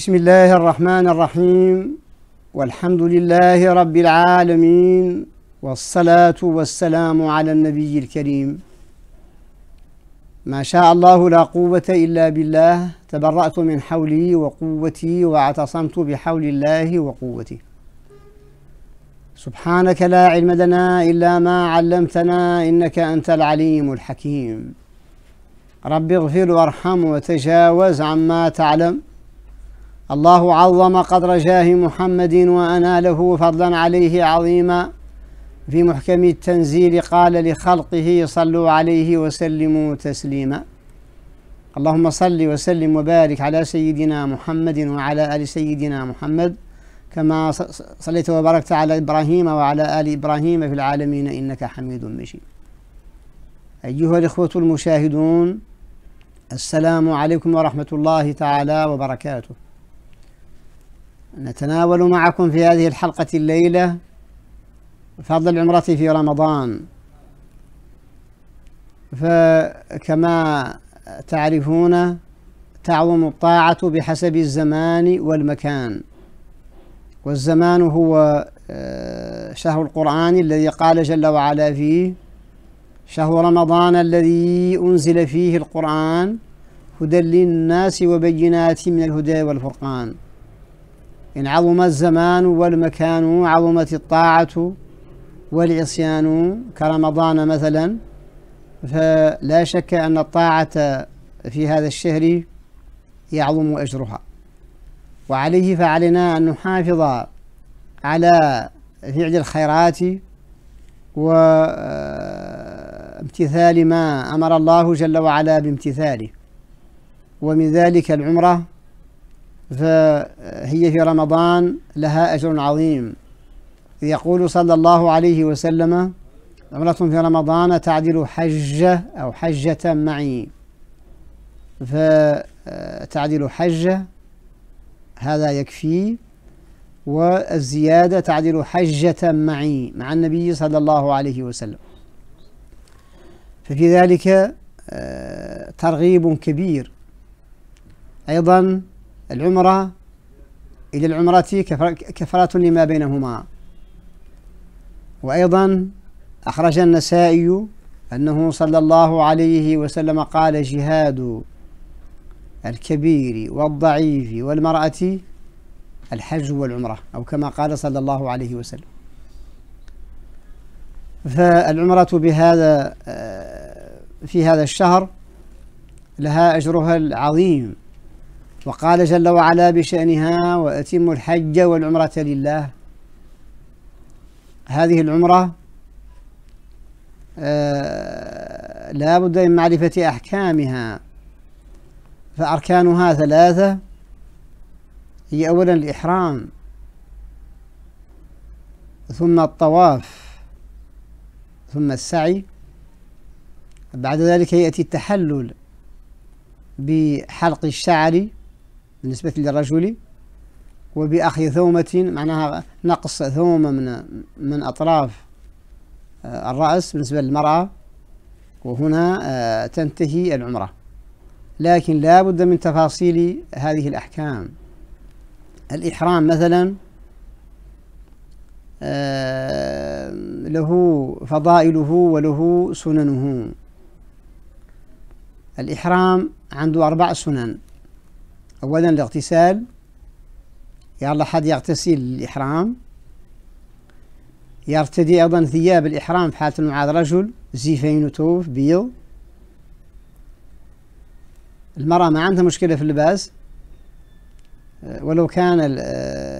بسم الله الرحمن الرحيم والحمد لله رب العالمين والصلاة والسلام على النبي الكريم ما شاء الله لا قوة إلا بالله تبرأت من حولي وقوتي واعتصمت بحول الله وقوتي سبحانك لا علم لنا إلا ما علمتنا إنك أنت العليم الحكيم رب اغفر وارحم وتجاوز عما تعلم الله عظم قدر جاه محمد وأناله فضلا عليه عظيما في محكم التنزيل قال لخلقه صلوا عليه وسلموا تسليما اللهم صل وسلم وبارك على سيدنا محمد وعلى آل سيدنا محمد كما صليت وباركت على إبراهيم وعلى آل إبراهيم في العالمين إنك حميد مجيد أيها الإخوة المشاهدون السلام عليكم ورحمة الله تعالى وبركاته نتناول معكم في هذه الحلقة الليلة فضل العمرة في رمضان فكما تعرفون تعظم الطاعة بحسب الزمان والمكان والزمان هو آه، شهر القرآن الذي قال جل وعلا فيه شهر رمضان الذي أنزل فيه القرآن هدى للناس وبينات من الهدى والفرقان إن عظم الزمان والمكان عظمت الطاعة والعصيان كرمضان مثلا فلا شك أن الطاعة في هذا الشهر يعظم أجرها وعليه فعلينا أن نحافظ على فعل الخيرات وامتثال آه، ما أمر الله جل وعلا بامتثاله ومن ذلك العمرة فهي في رمضان لها أجر عظيم يقول صلى الله عليه وسلم عمرة في رمضان تعدل حجة أو حجة معي فتعدل حجة هذا يكفي والزيادة تعدل حجة معي مع النبي صلى الله عليه وسلم ففي ذلك آه، ترغيب كبير أيضا العمرة إلى العمرة كفرة لما بينهما وأيضا أخرج النسائي أنه صلى الله عليه وسلم قال جهاد الكبير والضعيف والمرأة الحج والعمرة أو كما قال صلى الله عليه وسلم فالعمرة بهذا آه، في هذا الشهر لها أجرها العظيم وقال جل وعلا بشأنها وأتم الحج والعمرة لله هذه العمرة آه لا بد من معرفة أحكامها فأركانها ثلاثة هي أولا الإحرام ثم الطواف ثم السعي بعد ذلك يأتي التحلل بحلق الشعر بالنسبة للرجل وبأخذ ثومة معناها نقص ثومة من من أطراف آه، الرأس بالنسبة للمرأة وهنا آه، تنتهي العمرة لكن لا بد من تفاصيل هذه الأحكام الإحرام مثلا آه، له فضائله وله سننه الإحرام عنده أربع سنن أولا الاغتسال يلا حد يغتسل الإحرام يرتدي أيضا ثياب الإحرام في حالة مع الرجل زيفين وتوف بيض المرأة ما عندها مشكلة في اللباس أه، ولو كان أه،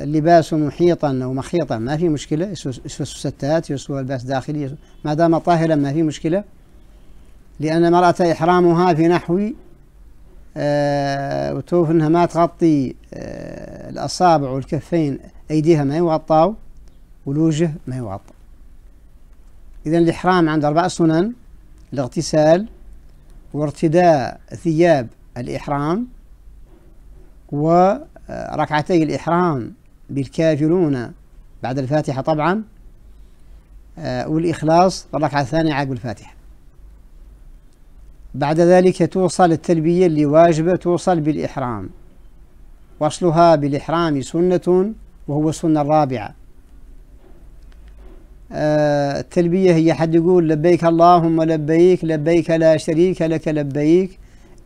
اللباس محيطا أو مخيطا ما في مشكلة يسوى الستات يسوى لباس داخلي ما دام طاهرا ما في مشكلة لأن المرأة إحرامها في نحو آه، وتشوف انها ما تغطي آه، الاصابع والكفين ايديها ما يغطاو والوجه ما يغطى اذا الاحرام عند اربع سنن الاغتسال وارتداء ثياب الاحرام وركعتي آه، الاحرام بالكافرون بعد الفاتحه طبعا والإخلاص الركعة الثانية عقب الفاتحة بعد ذلك توصل التلبية اللي واجبة توصل بالإحرام وصلها بالإحرام سنة وهو السنة الرابعة آه التلبية هي حد يقول لبيك اللهم لبيك لبيك لا شريك لك لبيك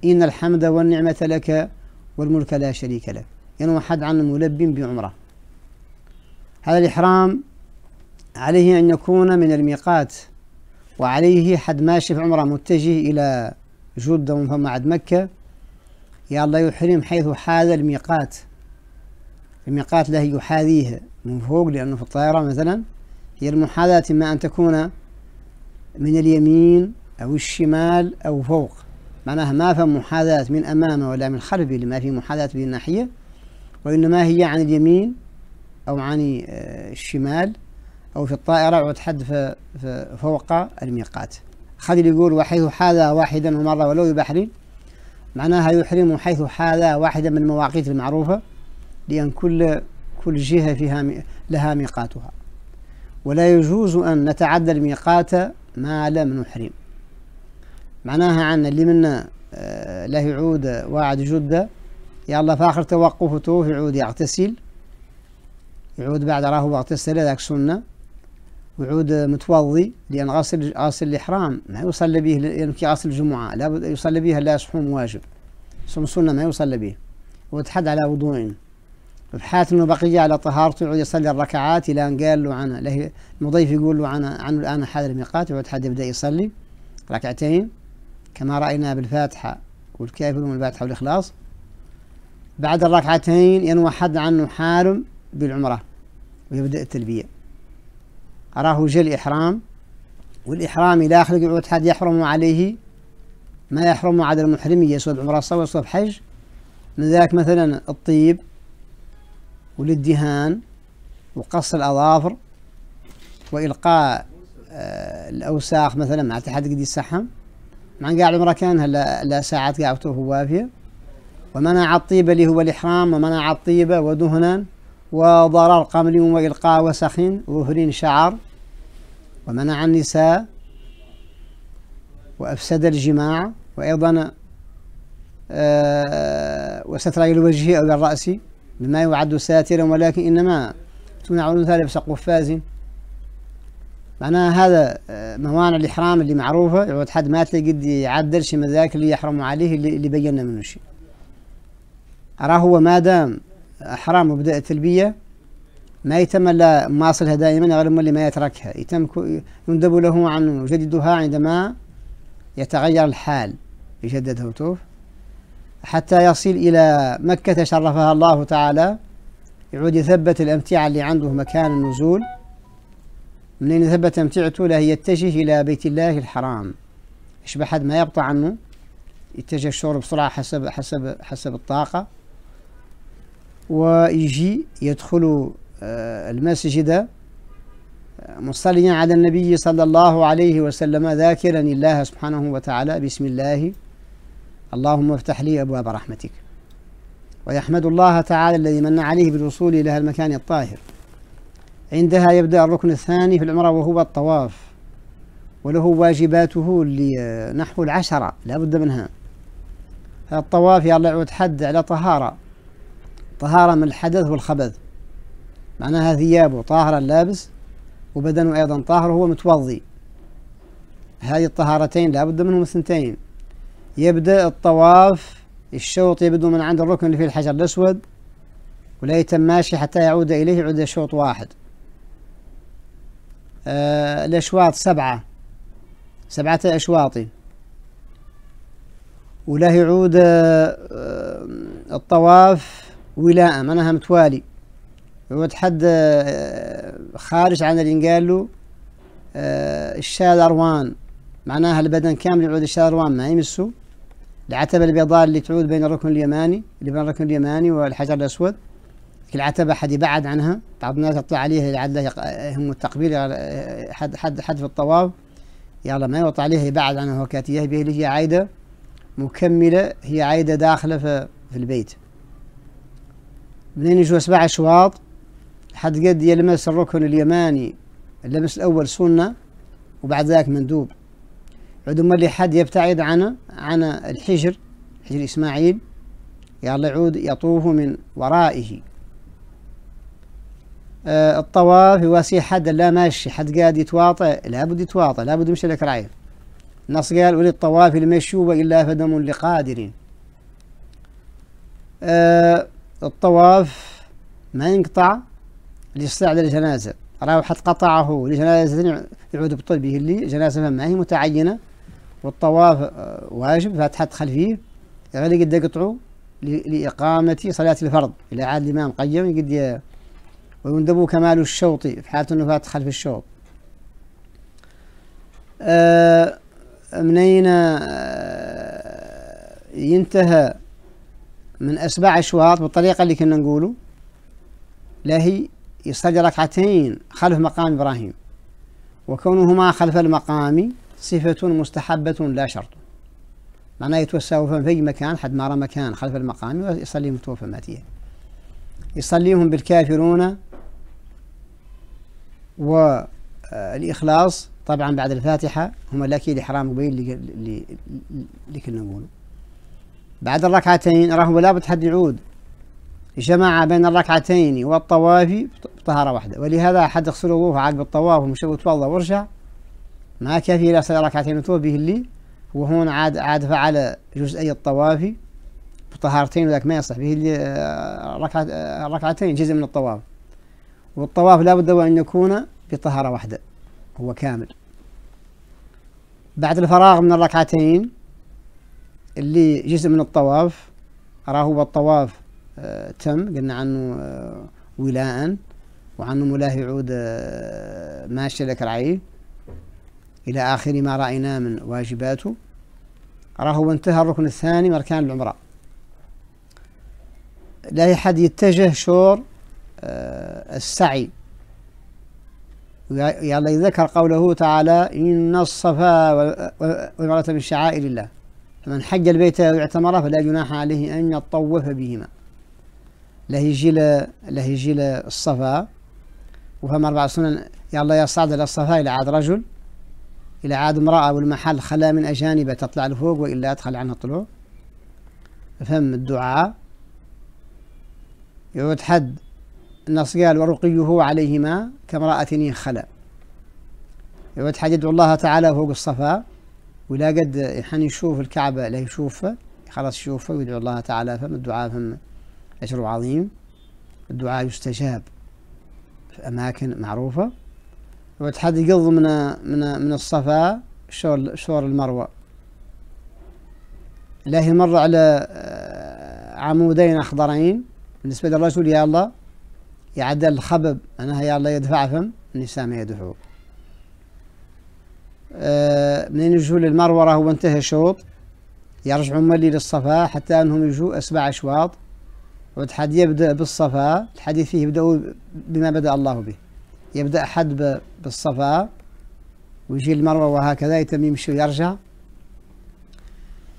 إن الحمد والنعمة لك والملك لا شريك لك ينوى حد عن الملب بعمرة هذا الإحرام عليه أن يكون من الميقات وعليه حد ماشي في عمرة متجه إلى جدة ومن عد مكة يا الله يحرم حيث حاذ الميقات الميقات له يحاذيه من فوق لأنه في الطائرة مثلا هي المحاذاة إما أن تكون من اليمين أو الشمال أو فوق معناها ما في محاذاة من أمامه ولا من خلفه لما في محاذاة بالناحية وإنما هي عن اليمين أو عن آه، الشمال أو في الطائرة وتحد في, في فوق الميقات خليل يقول وحيث حاذا واحدا ومرة ولو ببحر معناها يحرم حيث حاذا واحدا من المواقيت المعروفة لأن كل كل جهة فيها لها ميقاتها ولا يجوز أن نتعدى الميقات ما لم نحرم معناها عن اللي منا آه، له يعود واعد جدة يلا فاخر توقفته يعود يغتسل يعود بعد راهو اغتسل ذاك سنه وعود متوضي لأن غاسل غاسل الإحرام ما يصلي به لأن يعني كي غاسل الجمعة لا يصلي به لا صحوم واجب صوم سنة ما يصلي به وتحد على وضوء بحيث أنه بقي على طهارته يعود يصلي الركعات إلى أن قال له عنها له المضيف يقول له عنه, عنه الآن حاضر الميقات يعود حد يبدأ يصلي ركعتين كما رأينا بالفاتحة والكافر الفاتحة والإخلاص بعد الركعتين ينوى حد عنه حارم بالعمرة ويبدأ التلبية راه جل الإحرام والإحرام إلى آخر قعود حد يحرم عليه ما يحرم على المحرم يسوى عمرة سواء يسوى حج من ذلك مثلا الطيب والدهان وقص الأظافر وإلقاء آه، الأوساخ مثلا مع تحد قد يسحم مع قاعد عمره كان هلا لا ساعات قاعدته وافية ومنع الطيب اللي هو الإحرام ومنع الطيبة ودهنا وضرر قمل وإلقاء وسخين وهرين شعر ومنع النساء وأفسد الجماع وأيضا آه، وستر الوجه أو الرأس مما يعد ساترا ولكن إنما تمنع الأنثى لبس قفاز معناها هذا آه، موانع الإحرام اللي معروفة يعود حد ما تلاقي قد يعدل شي مذاك اللي يحرم عليه اللي, اللي بينا منه شيء أراه هو ما دام أحرام وبدأ التلبية ما يتم إلا ماصلها دائما غير اللي ما يتركها يتم يندب له عن يجددها عندما يتغير الحال يجدد توف حتى يصل إلى مكة شرفها الله تعالى يعود يثبت الأمتعة اللي عنده مكان النزول منين يثبت أمتعته له يتجه إلى بيت الله الحرام إيش بحد ما يبطى عنه يتجه الشور بسرعة حسب حسب حسب الطاقة ويجي يدخل آه، المسجد مصليا على النبي صلى الله عليه وسلم ذاكرا الله سبحانه وتعالى بسم الله اللهم افتح لي أبواب رحمتك ويحمد الله تعالى الذي من عليه بالوصول إلى المكان الطاهر عندها يبدأ الركن الثاني في العمرة وهو الطواف وله واجباته اللي نحو العشرة لا بد منها الطواف يرجع يتحدى على طهارة طهارة من الحدث والخبث معناها ثيابه طاهرة اللابس وبدنه أيضا طاهر وهو متوضي هذه الطهارتين لابد منهم الثنتين يبدأ الطواف الشوط يبدو من عند الركن اللي فيه الحجر الأسود ولا يتم ماشي حتى يعود إليه يعود شوط واحد آه الأشواط سبعة سبعة أشواط وله يعود آه الطواف ولاء معناها متوالي وتحد آه، خارج عن اللي قال له آه، الشال أروان معناها البدن كامل يعود الشال أروان ما يمسه العتبة البيضاء اللي تعود بين الركن اليماني اللي بين الركن اليماني والحجر الأسود العتبة حد يبعد عنها بعض الناس يطلع عليها لعله يهم التقبيل حد حد حد في الطواف يلا ما يوطى عليها يبعد عنها وكاتيه به اللي هي عايدة مكملة هي عايدة داخلة في, في البيت منين يجوا سبع أشواط حد قد يلمس الركن اليماني اللمس الأول سنة وبعد ذاك مندوب عدو ملي حد يبتعد عن عن الحجر حجر إسماعيل يعني يعود يطوف من ورائه آه الطواف يواسي حد لا ماشي حد قاعد يتواطى لابد يتواطى لابد يمشي لك راعي النص قال وللطواف المشي وإلا فدم لقادر آه الطواف ما ينقطع اللي الإصلاع للجنازة حد قطعه لجنازة يعود بطلبه اللي جنازة ما هي متعينة والطواف آه، واجب فاتحة خلفيه غير اللي قد يقطعوا لإقامة صلاة الفرض إلى عاد الإمام قيم قد ويندب كمال الشوط في حالة أنه فات خلف الشوط آه منين آه ينتهى من أسباع الشواط بالطريقة اللي كنا نقوله لا هي يصلي ركعتين خلف مقام إبراهيم وكونهما خلف المقام صفة مستحبة لا شرط معناه يتوسوف في مكان حد ما رأى مكان خلف المقام ويصليهم توفى ماتية يصليهم بالكافرون والإخلاص آه، طبعا بعد الفاتحة هما الأكيد إحرام مبين كنا نقوله بعد الركعتين راهو لابد حد يعود جمع بين الركعتين والطواف بطهارة واحدة ولهذا حد يغسل وضوءه عقب الطواف ومشى وتوضأ ورجع ما كافي إلا صلى ركعتين وتوب به اللي وهون عاد عاد فعل جزئي الطواف بطهارتين وذاك ما يصح به اللي آه، ركعت آه، ركعتين جزء من الطواف والطواف لابد بد وأن يكون بطهارة واحدة هو كامل بعد الفراغ من الركعتين اللي جزء من الطواف راهو الطواف تم قلنا عنه آه، ولاء وعنه يعود آه، ماشي لك لكرعيه إلى آخر ما رأيناه من واجباته راهو انتهى الركن الثاني من أركان العمرة لا أحد يتجه شور آه، السعي يلا يذكر قوله تعالى إن الصفا والمرأة من شعائر الله فمن حج البيت أو فلا جناح عليه أن يطوف بهما يجي يجي له الصفا وفهم أربع سنن يلا يصعد إلى الصفا إلى عاد رجل إلى عاد امرأة والمحل خلا من أجانبه تطلع لفوق وإلا أدخل عنها طلوع فهم الدعاء يعود حد النص قال ورقيه عليهما كامرأة خلا يعود حد يدعو الله تعالى فوق الصفا ولا قد يحن يشوف الكعبة لا يشوفه خلاص يشوفه ويدعو الله تعالى فهم الدعاء فهم أجر عظيم الدعاء يستجاب في أماكن معروفة وتحد يقض من من من الصفا شور شور المروة الله يمر على آه، عمودين أخضرين بالنسبة للرجل يا الله يعدل الخبب أنها يا الله يدفعهم النساء ما يدفعوا آه، منين يجوا للمروة راهو انتهى الشوط يرجعوا ملي للصفا حتى أنهم يجوا أسبع أشواط والحديث يبدأ بالصفا الحديث فيه يبدأ بما بدأ الله به يبدأ أحد بالصفا ويجي المروة وهكذا يتم يمشي ويرجع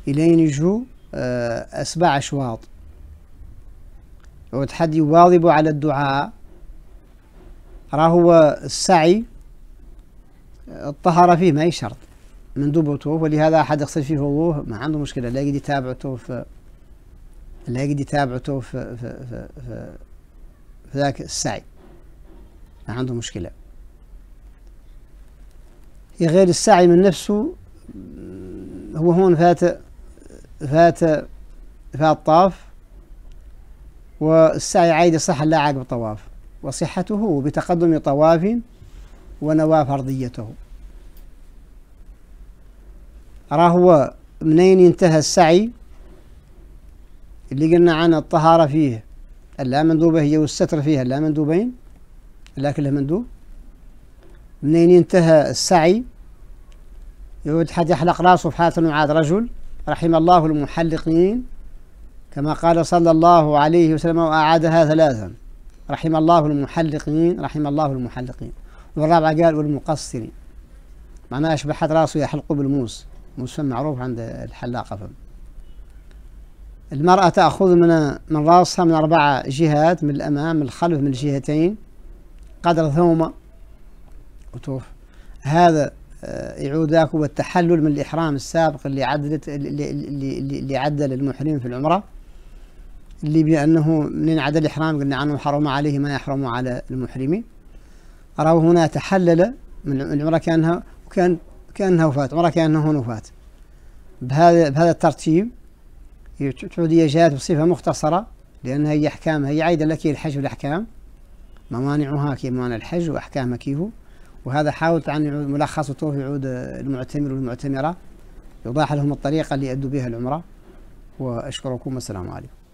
إلين يجوا آه، أسبع أشواط وتحد يواظب على الدعاء راهو السعي آه، الطهارة فيه ما هي شرط مندوب وتوف ولهذا أحد يغسل فيه وضوه ما عنده مشكلة لا يقدر يتابع توف لا يقدر يتابعته في, في, في, في, في ذاك السعي عنده مشكلة هي إيه، غير السعي من نفسه هو هون فات فات فات طاف والسعي عايد صح عقب طواف وصحته بتقدم طواف ونوى فرضيته راهو هو منين انتهى السعي اللي قلنا عن الطهارة فيه اللا مندوبة هي والستر فيها اللا مندوبين اللا كله مندوب منين ينتهى السعي يود حد يحلق راسه في حالة أنه عاد رجل رحم الله المحلقين كما قال صلى الله عليه وسلم وأعادها ثلاثا رحم الله المحلقين رحم الله المحلقين والرابعة قال والمقصرين معناه أشبه حد راسه يحلقه بالموس موس معروف عند الحلاقة فهم. المرأة تأخذ من من رأسها من أربع جهات من الأمام من الخلف من الجهتين قدر ثومة وتوف هذا آه، يعود هو التحلل من الإحرام السابق اللي عدلت اللي, اللي, اللي عدل المحرم في العمرة اللي بأنه من عدل الإحرام قلنا عنه حرم عليه ما يحرم على المحرمين راه هنا تحلل من العمرة كأنها وكان كأنها وفات عمرة كأنها هنا بهذا بهذا الترتيب تعودية جاءت بصفة مختصرة لأنها هي احكام هي عايدة لك الحج والأحكام موانعها كي موانع الحج وأحكامها كيف وهذا حاولت عن ملخص وطوف يعود المعتمر والمعتمرة يوضح لهم الطريقة اللي يأدوا بها العمرة وأشكركم والسلام عليكم